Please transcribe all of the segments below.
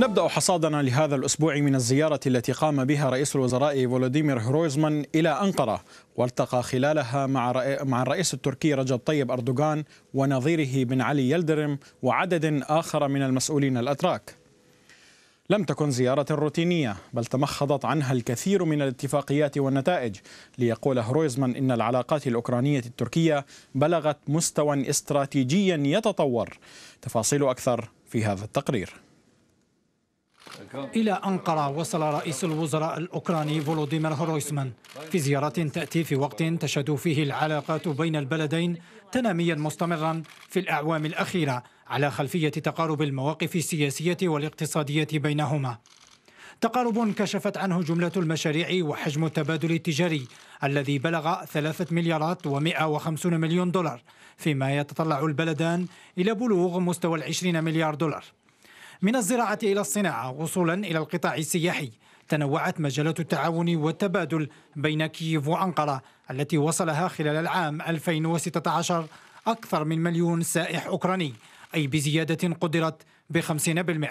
نبدا حصادنا لهذا الاسبوع من الزياره التي قام بها رئيس الوزراء فولوديمير هرويزمان الى انقره والتقى خلالها مع مع الرئيس التركي رجب طيب اردوغان ونظيره بن علي يلدرم وعدد اخر من المسؤولين الاتراك. لم تكن زياره روتينيه بل تمخضت عنها الكثير من الاتفاقيات والنتائج ليقول هرويزمان ان العلاقات الاوكرانيه التركيه بلغت مستوى استراتيجيا يتطور. تفاصيل اكثر في هذا التقرير. إلى أنقرة وصل رئيس الوزراء الأوكراني فولوديمير هرويسمان في زيارة تأتي في وقت تشهد فيه العلاقات بين البلدين تناميا مستمرا في الأعوام الأخيرة على خلفية تقارب المواقف السياسية والاقتصادية بينهما تقارب كشفت عنه جملة المشاريع وحجم التبادل التجاري الذي بلغ ثلاثة مليارات و150 مليون دولار فيما يتطلع البلدان إلى بلوغ مستوى العشرين مليار دولار من الزراعة إلى الصناعة وصولا إلى القطاع السياحي تنوعت مجالات التعاون والتبادل بين كييف وأنقرة التي وصلها خلال العام 2016 أكثر من مليون سائح أوكراني أي بزيادة قدرت ب 50%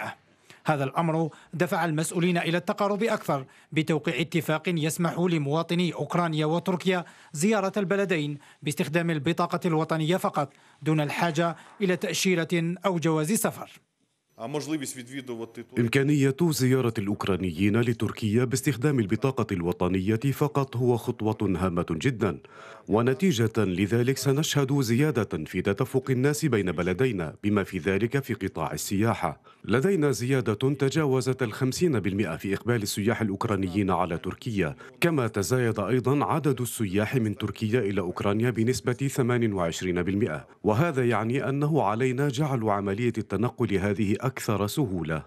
هذا الأمر دفع المسؤولين إلى التقارب أكثر بتوقيع اتفاق يسمح لمواطني أوكرانيا وتركيا زيارة البلدين باستخدام البطاقة الوطنية فقط دون الحاجة إلى تأشيرة أو جواز سفر إمكانية زيارة الأوكرانيين لتركيا باستخدام البطاقة الوطنية فقط هو خطوة هامة جدا ونتيجة لذلك سنشهد زيادة في تدفق الناس بين بلدينا بما في ذلك في قطاع السياحة لدينا زيادة تجاوزت الخمسين بالمئة في إقبال السياح الأوكرانيين على تركيا كما تزايد أيضا عدد السياح من تركيا إلى أوكرانيا بنسبة 28% وهذا يعني أنه علينا جعل عملية التنقل هذه أكثر أكثر سهولة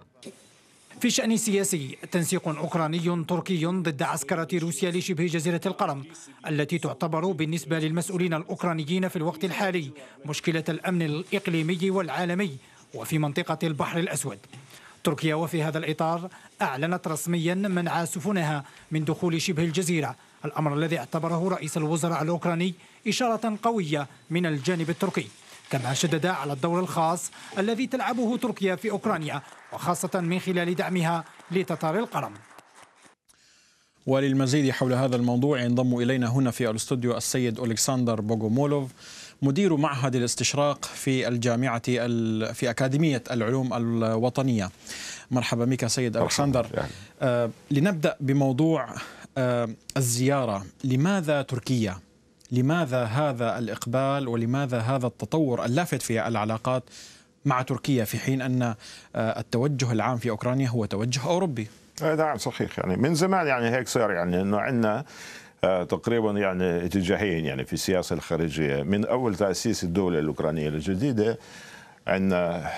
في شأن سياسي تنسيق أوكراني تركي ضد عسكرة روسيا لشبه جزيرة القرم التي تعتبر بالنسبة للمسؤولين الأوكرانيين في الوقت الحالي مشكلة الأمن الإقليمي والعالمي وفي منطقة البحر الأسود تركيا وفي هذا الإطار أعلنت رسميا منع سفنها من دخول شبه الجزيرة الأمر الذي اعتبره رئيس الوزراء الأوكراني إشارة قوية من الجانب التركي كما شدد على الدور الخاص الذي تلعبه تركيا في أوكرانيا وخاصة من خلال دعمها لتتار القرم وللمزيد حول هذا الموضوع ينضم إلينا هنا في الاستوديو السيد ألكسندر بوغومولوف مدير معهد الاستشراق في الجامعة في أكاديمية العلوم الوطنية مرحبا بك سيد ألكسندر يعني. آه، لنبدأ بموضوع آه، الزيارة لماذا تركيا لماذا هذا الإقبال ولماذا هذا التطور اللافت في العلاقات مع تركيا في حين أن آه، التوجه العام في أوكرانيا هو توجه أوروبي آه، نعم صحيح يعني من زمان يعني هيك صار يعني أنه عندنا آه، تقريبا يعني اتجاهين يعني في السياسة الخارجية من أول تأسيس الدولة الأوكرانية الجديدة عندنا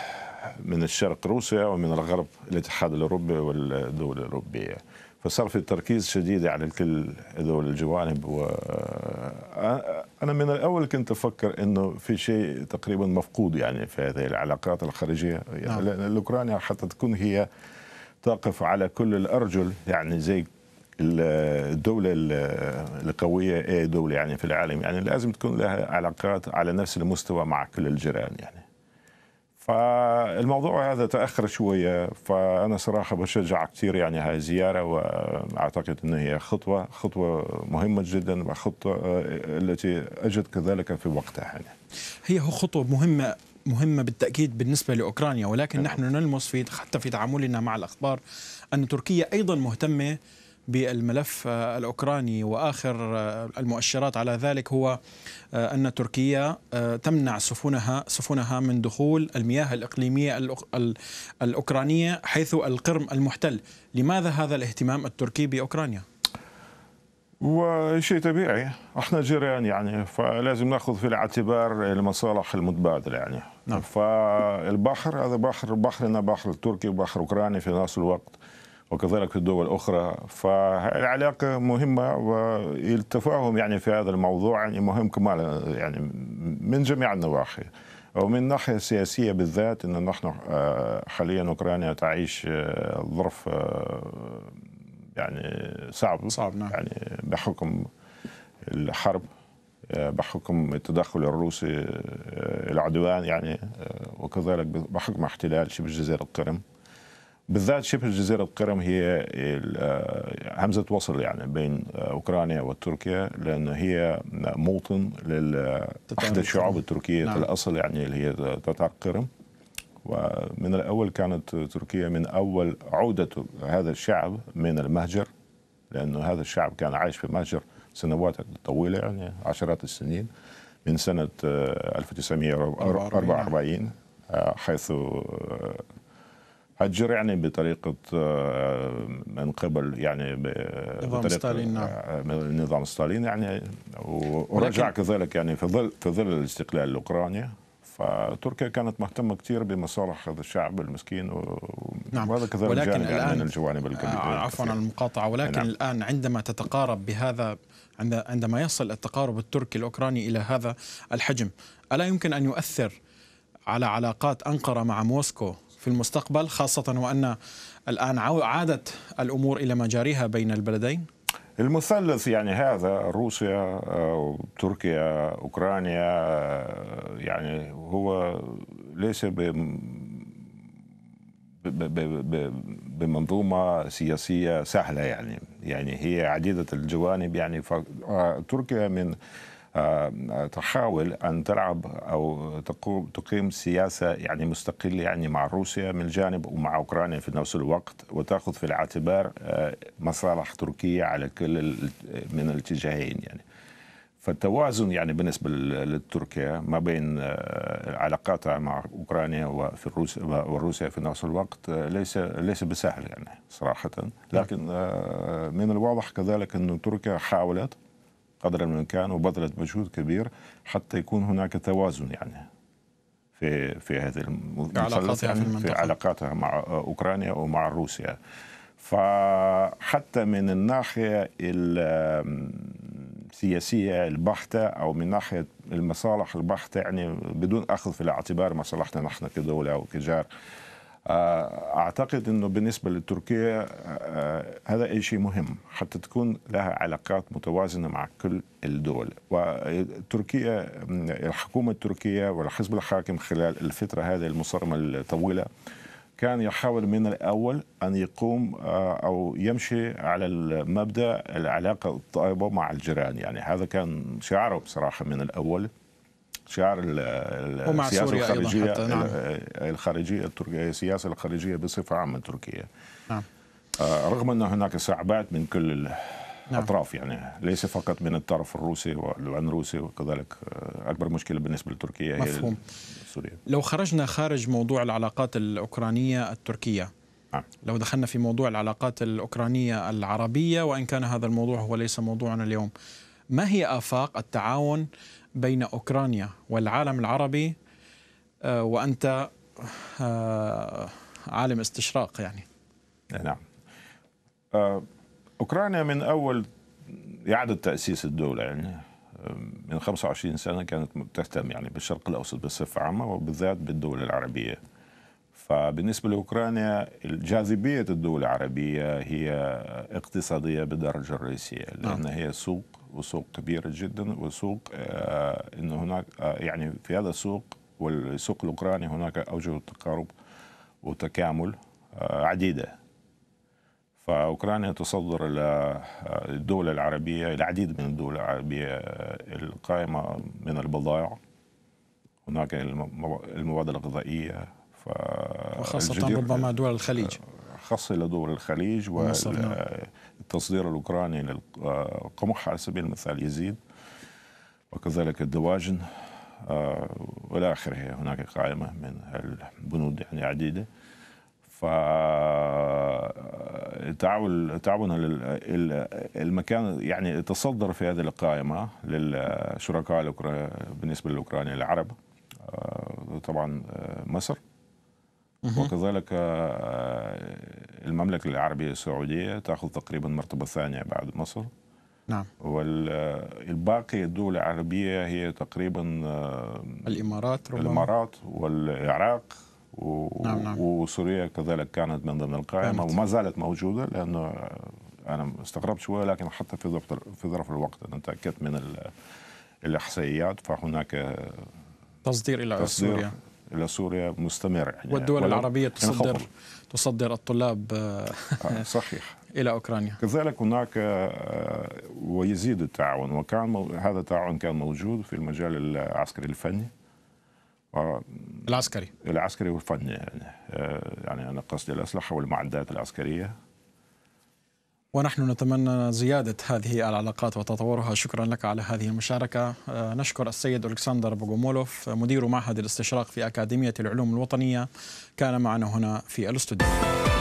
من الشرق روسيا ومن الغرب الاتحاد الأوروبي والدول الأوروبية فصار في تركيز شديد على يعني كل هذول الجوانب و آه، آه، انا من الاول كنت افكر انه في شيء تقريبا مفقود يعني في هذه العلاقات الخارجيه يعني نعم. الاوكرانيا حتى تكون هي تقف على كل الارجل يعني زي الدولة القوية أي دولة يعني في العالم يعني لازم تكون لها علاقات على نفس المستوى مع كل الجيران يعني فالموضوع هذا تاخر شويه فانا صراحه بشجع كثير يعني هاي الزياره واعتقد انها هي خطوه خطوه مهمه جدا وخطوه آه، التي اجت كذلك في وقتها يعني. هي خطوه مهمه مهمه بالتاكيد بالنسبه لاوكرانيا ولكن نعم. نحن نلمس في حتى في تعاملنا مع الاخبار ان تركيا ايضا مهتمه بالملف آه، الأوكراني وآخر آه، المؤشرات على ذلك هو آه، أن تركيا تمنع سفنها سفنها من دخول المياه الإقليمية الأوكرانية حيث القرم المحتل لماذا هذا الاهتمام التركي بأوكرانيا؟ وشيء طبيعي احنا جيران يعني فلازم ناخذ في الاعتبار المصالح المتبادله يعني نعم. فالبحر هذا بحر بحرنا بحر تركي وبحر اوكراني في نفس الوقت وكذلك في الدول الأخرى فالعلاقة مهمة والتفاهم يعني في هذا الموضوع يعني مهم كمان يعني من جميع النواحي ومن الناحية السياسية بالذات أن نحن آه، حاليا أوكرانيا تعيش آه، ظرف آه، يعني صعب صعب نعم. يعني بحكم الحرب بحكم التدخل الروسي العدوان يعني وكذلك بحكم احتلال شبه جزيرة القرم بالذات شبه جزيرة القرم هي آه، همزة وصل يعني بين أوكرانيا وتركيا لأن هي موطن لأحد الشعوب التركية نعم. الأصل يعني اللي هي تتار القرم ومن الأول كانت تركيا من أول عودة هذا الشعب من المهجر لأنه هذا الشعب كان عايش في المهجر سنوات طويلة يعني عشرات السنين من سنة 1944 آه، آه، حيث هتجر يعني بطريقه آه، من قبل يعني نظام ستالين نعم آه، نظام ستالين يعني ورجع كذلك يعني في ظل في ظل الاستقلال الاوكراني فتركيا كانت مهتمه كثير بمصالح هذا الشعب المسكين نعم. وهذا كذلك ولكن جانب يعني الآن من الجوانب آه، الكبيره عفوا عن المقاطعه ولكن نعم. الان عندما تتقارب بهذا عندما يصل التقارب التركي الاوكراني الى هذا الحجم الا يمكن ان يؤثر على علاقات انقره مع موسكو في المستقبل خاصة وأن الآن عادت الأمور إلى مجاريها بين البلدين؟ المثلث يعني هذا روسيا آه، تركيا أوكرانيا آه، يعني هو ليس بمنظومة سياسية سهلة يعني يعني هي عديدة الجوانب يعني آه، تركيا من تحاول أن تلعب أو تقيم سياسة يعني مستقلة يعني مع روسيا من جانب ومع أوكرانيا في نفس الوقت وتأخذ في الاعتبار آه، مصالح تركيا على كل من الاتجاهين يعني فالتوازن يعني بالنسبة لتركيا ما بين آه، علاقاتها مع أوكرانيا وفي روسيا وروسيا في نفس الوقت آه، ليس ليس بسهل يعني صراحة لكن من الواضح كذلك أن تركيا حاولت قدر الامكان وبذلت مجهود كبير حتى يكون هناك توازن يعني في في هذه علاقاتها في, يعني، في علاقاتها مع اوكرانيا ومع روسيا فحتى من الناحيه السياسيه البحته او من ناحيه المصالح البحته يعني بدون اخذ في الاعتبار مصالحنا نحن كدوله وكجار آه، اعتقد انه بالنسبه لتركيا آه، آه، هذا شيء مهم حتى تكون لها علاقات متوازنه مع كل الدول وتركيا الحكومه التركيه والحزب الحاكم خلال الفتره هذه المصرمه الطويله كان يحاول من الأول أن يقوم أو يمشي على المبدأ العلاقة الطيبة مع الجيران يعني هذا كان شعاره بصراحة من الأول شعار السياسه الخارجيه نعم. الخارجيه التركيه السياسه الخارجيه بصفه عامه تركيا نعم. آه، رغم ان هناك صعوبات من كل نعم. الاطراف نعم. يعني ليس فقط من الطرف الروسي والعن الروسي وكذلك آه، اكبر مشكله بالنسبه لتركيا مفهوم. هي سوريا لو خرجنا خارج موضوع العلاقات الاوكرانيه التركيه نعم. لو دخلنا في موضوع العلاقات الاوكرانيه العربيه وان كان هذا الموضوع هو ليس موضوعنا اليوم ما هي آفاق التعاون بين أوكرانيا والعالم العربي آه، وأنت آه، عالم استشراق يعني آه، نعم أوكرانيا من أول إعادة تأسيس الدولة يعني من 25 سنة كانت تهتم يعني بالشرق الأوسط بصفة عامة وبالذات بالدول العربية فبالنسبة لأوكرانيا جاذبية الدول العربية هي اقتصادية بالدرجة الرئيسية نعم. لأن هي سوق وسوق كبيرة جدا وسوق آه، انه هناك آه، يعني في هذا السوق والسوق الأوكراني هناك أوجه تقارب وتكامل آه، عديدة فأوكرانيا تصدر إلى الدول العربية العديد من الدول العربية القائمة من البضائع هناك المواد الغذائية وخاصة ربما دول الخليج خاصه لدول الخليج والتصدير الأوكراني للقمح على سبيل المثال يزيد وكذلك الدواجن آه، والى اخره هناك قائمه من البنود يعني عديده ف تعاون المكان يعني تصدر في هذه القائمه للشركاء بالنسبه للاوكرانيين العرب آه، طبعا آه، مصر وكذلك آه، آه، المملكة العربية السعودية تأخذ تقريبا مرتبة ثانية بعد مصر نعم والباقي آه، الدول العربية هي تقريبا الإمارات ربما الإمارات والعراق و... نعم نعم. وسوريا كذلك كانت من ضمن القائمة كانت. وما زالت موجودة لأنه أنا استغربت شوية لكن حتى في ظرف في ظرف الوقت أنا تأكدت من الإحصائيات فهناك تصدير إلى تصدير سوريا الى سوريا مستمر يعني والدول يعني العربيه تصدر تصدر الطلاب آه، آه، صحيح الى اوكرانيا كذلك هناك آه، ويزيد التعاون وكان هذا التعاون كان موجود في المجال العسكري الفني العسكري العسكري والفني يعني يعني انا قصدي الاسلحه والمعدات العسكريه ونحن نتمنى زيادة هذه العلاقات وتطورها شكرا لك على هذه المشاركة آه، نشكر السيد ألكسندر بوغومولوف مدير معهد الاستشراق في أكاديمية العلوم الوطنية كان معنا هنا في الاستوديو